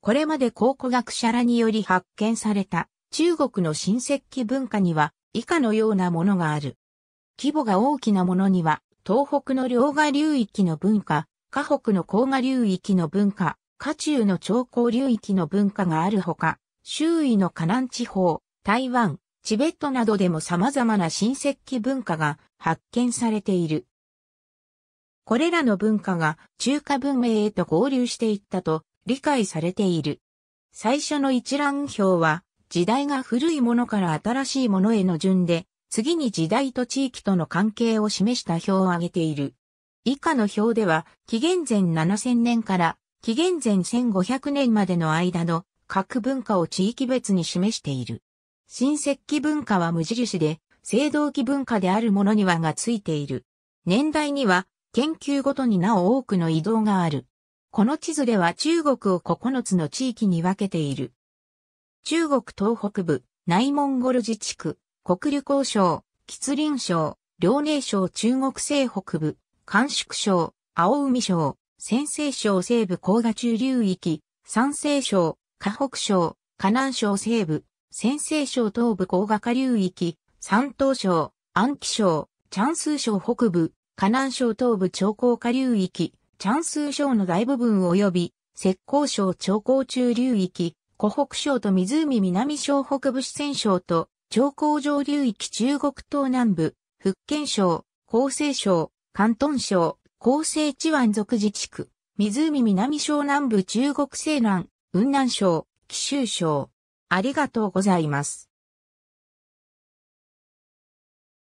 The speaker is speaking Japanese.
これまで考古学者らにより発見された中国の新石器文化には以下のようなものがある。規模が大きなものには、東北の両河流域の文化、河北の黄河流域の文化、下中の長江流域の文化があるほか、周囲の河南地方、台湾、チベットなどでも様々な新石器文化が発見されている。これらの文化が中華文明へと合流していったと理解されている。最初の一覧表は、時代が古いものから新しいものへの順で、次に時代と地域との関係を示した表を挙げている。以下の表では、紀元前7000年から紀元前1500年までの間の各文化を地域別に示している。新石器文化は無印で、青銅器文化であるものにはがついている。年代には、研究ごとになお多くの移動がある。この地図では中国を9つの地域に分けている。中国東北部、内モンゴル自治区、国旅行省、吉林省、遼寧省中国西北部、甘粛省、青海省、先西省西部黄河中流域、山西省、河北省、河南省西部、先西省東部黄河下流域、山東省、安徽省、チャンス省北部、河南省東部長江下流域、チャンスー省の大部分及び、浙江省長江中流域、湖北省と湖南省北部四川省と、長江上流域中国東南部、福建省、厚生省、広東省、広西地湾族自治区、湖南省南部中国西南、雲南省、貴州省。ありがとうございます。